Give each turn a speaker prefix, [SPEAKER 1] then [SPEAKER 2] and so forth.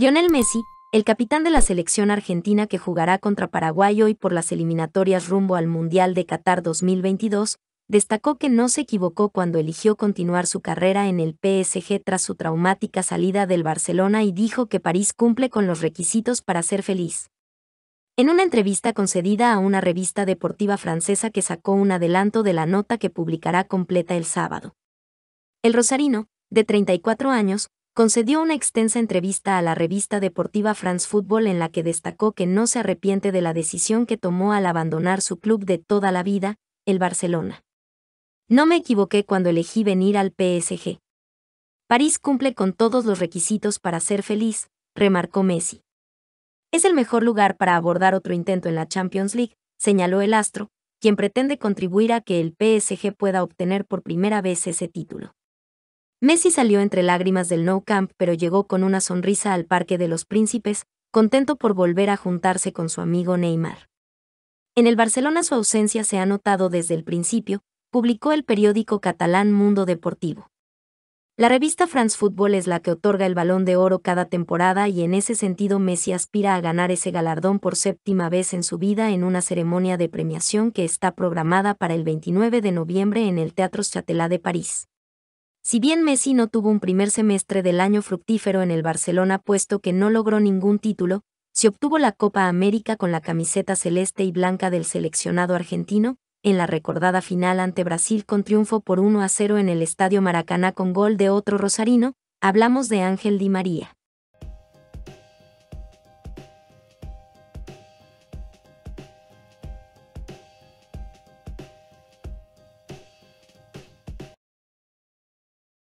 [SPEAKER 1] Lionel Messi, el capitán de la selección argentina que jugará contra Paraguay hoy por las eliminatorias rumbo al Mundial de Qatar 2022, destacó que no se equivocó cuando eligió continuar su carrera en el PSG tras su traumática salida del Barcelona y dijo que París cumple con los requisitos para ser feliz. En una entrevista concedida a una revista deportiva francesa que sacó un adelanto de la nota que publicará completa el sábado. El rosarino, de 34 años, concedió una extensa entrevista a la revista deportiva France Football en la que destacó que no se arrepiente de la decisión que tomó al abandonar su club de toda la vida, el Barcelona. No me equivoqué cuando elegí venir al PSG. París cumple con todos los requisitos para ser feliz, remarcó Messi. Es el mejor lugar para abordar otro intento en la Champions League, señaló el astro, quien pretende contribuir a que el PSG pueda obtener por primera vez ese título. Messi salió entre lágrimas del No Camp pero llegó con una sonrisa al Parque de los Príncipes, contento por volver a juntarse con su amigo Neymar. En el Barcelona su ausencia se ha notado desde el principio, publicó el periódico catalán Mundo Deportivo. La revista France Football es la que otorga el balón de oro cada temporada y en ese sentido Messi aspira a ganar ese galardón por séptima vez en su vida en una ceremonia de premiación que está programada para el 29 de noviembre en el Teatro Châtelet de París. Si bien Messi no tuvo un primer semestre del año fructífero en el Barcelona puesto que no logró ningún título, si obtuvo la Copa América con la camiseta celeste y blanca del seleccionado argentino, en la recordada final ante Brasil con triunfo por 1 a 0 en el Estadio Maracaná con gol de otro rosarino, hablamos de Ángel Di María.